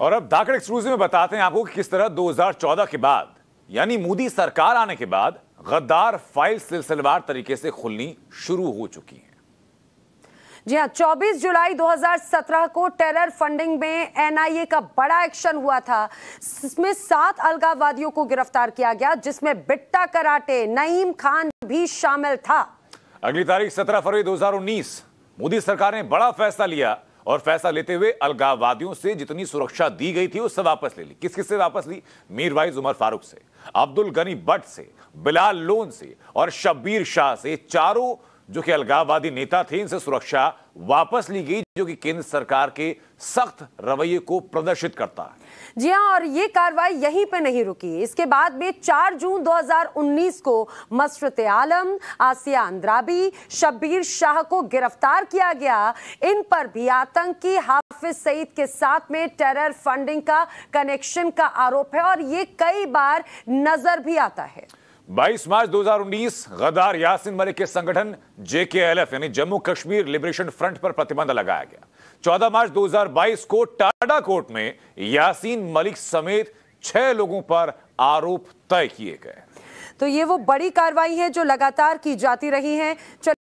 और अब दाकड़ एक्सक्लूसिव में बताते हैं आपको कि किस तरह 2014 के बाद यानी मोदी सरकार आने के बाद गद्दार फाइल सिलसिलेवार तरीके से खुलनी शुरू हो चुकी है जी हाँ 24 जुलाई 2017 को टेरर फंडिंग में एनआईए का बड़ा एक्शन हुआ था जिसमें सात अलगाववादियों को गिरफ्तार किया गया जिसमें बिट्टा कराटे नईम खान भी शामिल था अगली तारीख 17 फरवरी 2019 मोदी सरकार ने बड़ा फैसला लिया और फैसला लेते हुए अलगाववादियों से जितनी सुरक्षा दी गई थी उससे वापस ले ली किस किस से वापस ली मीरवाइज उमर फारूक से अब्दुल गनी भट्ट से बिलाल लोन से और शब्बीर शाह से चारों जो कि अलगाववादी नेता थे इनसे सुरक्षा वापस ली गई जो कि केंद्र सरकार के सख्त रवैये को प्रदर्शित करता है जी हाँ और ये कार्रवाई यहीं पे नहीं रुकी इसके बाद में 4 जून 2019 को मसरत आलम आसिया अंद्राबी शब्बीर शाह को गिरफ्तार किया गया इन पर भी आतंकी हाफिज सईद के साथ में टेरर फंडिंग का कनेक्शन का आरोप है और ये कई बार नजर भी आता है 22 मार्च 2019 गदार यासिन मलिक के संगठन जेकेएलएफ यानी जम्मू कश्मीर लिबरेशन फ्रंट पर प्रतिबंध लगाया गया 14 मार्च 2022 को टाडा कोर्ट में यासीन मलिक समेत छह लोगों पर आरोप तय किए गए तो ये वो बड़ी कार्रवाई है जो लगातार की जाती रही है